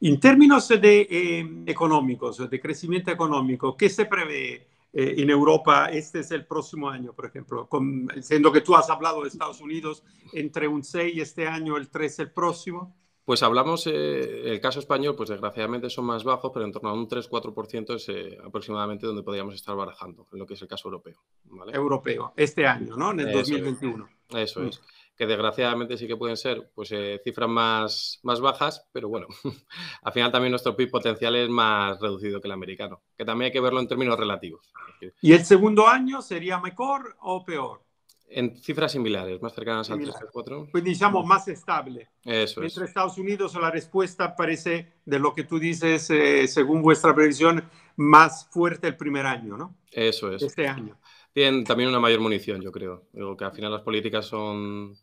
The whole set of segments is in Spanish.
En términos eh, económicos, de crecimiento económico, ¿qué se prevé eh, en Europa? Este es el próximo año, por ejemplo, siendo que tú has hablado de Estados Unidos entre un 6 este año, el 3 el próximo. Pues hablamos, eh, el caso español, pues desgraciadamente son más bajos, pero en torno a un 3-4% es eh, aproximadamente donde podríamos estar barajando, en lo que es el caso europeo. Europeo, este año, ¿no? En el 2021. Eso es. Mm. Que desgraciadamente sí que pueden ser pues, eh, cifras más, más bajas, pero bueno, al final también nuestro PIB potencial es más reducido que el americano, que también hay que verlo en términos relativos. ¿Y el segundo año sería mejor o peor? En cifras similares, más cercanas al 3 4. Pues digamos más estable. Eso Mientras Estados Unidos la respuesta parece, de lo que tú dices, eh, según vuestra previsión, más fuerte el primer año, ¿no? Eso es. Este año. Tienen también una mayor munición, yo creo. Digo que al final las políticas son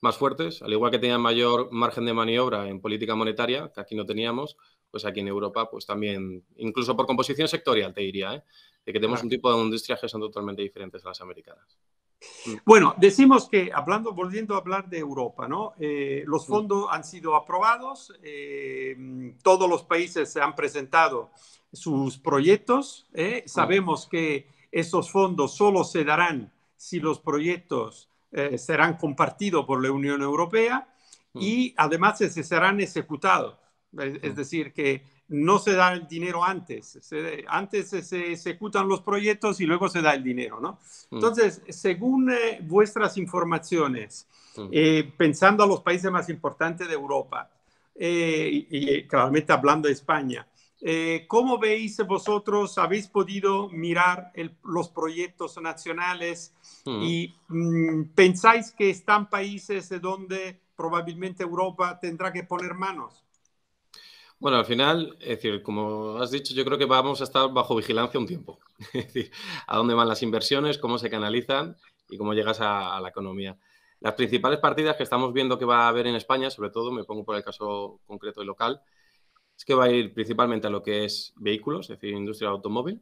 más fuertes, al igual que tenían mayor margen de maniobra en política monetaria, que aquí no teníamos, pues aquí en Europa, pues también, incluso por composición sectorial, te diría, ¿eh? de que tenemos un tipo de industrias que son totalmente diferentes a las americanas. Mm. Bueno, decimos que, hablando, volviendo a hablar de Europa, ¿no? Eh, los mm. fondos han sido aprobados, eh, todos los países han presentado sus proyectos, ¿eh? mm. sabemos que esos fondos solo se darán si los proyectos serán compartidos por la Unión Europea y además se serán ejecutados, es decir, que no se da el dinero antes. antes se, ejecutan los proyectos y luego se da el dinero, ¿no? Mm. Entonces, según eh, vuestras informaciones, mm. eh, pensando a los países más importantes de Europa, eh, y, claramente hablando de España, ¿cómo veis vosotros, habéis podido mirar los proyectos nacionales mm. y pensáis que están países donde probablemente Europa tendrá que poner manos? Bueno, al final, es decir, como has dicho, yo creo que vamos a estar bajo vigilancia un tiempo. Es decir, a dónde van las inversiones, cómo se canalizan y cómo llegas a, la economía. Las principales partidas que estamos viendo que va a haber en España, sobre todo, me pongo por el caso concreto y local, es que va a ir principalmente a lo que es vehículos, es decir, industria automóvil.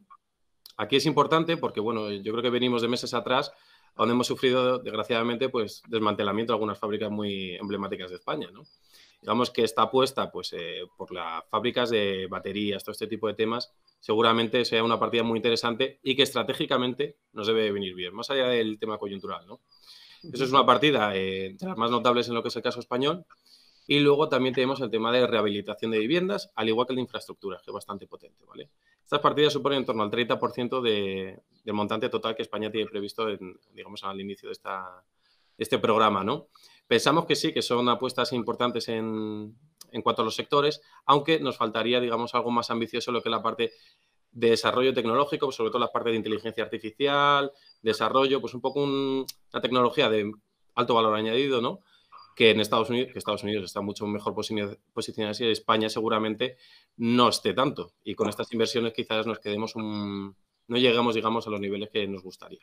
Aquí es importante porque, bueno, yo creo que venimos de meses atrás donde hemos sufrido, desgraciadamente, pues desmantelamiento de algunas fábricas muy emblemáticas de España, Digamos que esta apuesta pues, eh, por las fábricas de baterías, todo este tipo de temas, seguramente sea una partida muy interesante y que estratégicamente nos debe venir bien, más allá del tema coyuntural. Eso es una partida entre eh, las más notables en lo que es el caso español. Y luego también tenemos el tema de rehabilitación de viviendas, al igual que el de que es bastante potente, ¿vale? Estas partidas suponen en torno al 30% de, del montante total que España tiene previsto, digamos, al inicio de, este programa, ¿no? Pensamos que sí, que son apuestas importantes en, cuanto a los sectores, aunque nos faltaría, digamos, algo más ambicioso lo que es la parte de desarrollo tecnológico, sobre todo la parte de inteligencia artificial, desarrollo, pues un poco una tecnología de alto valor añadido, ¿no? que en Estados Unidos, que Estados Unidos está mucho mejor posicionada y España seguramente no esté tanto. Y con estas inversiones quizás nos quedemos no llegamos, digamos, a los niveles que nos gustaría.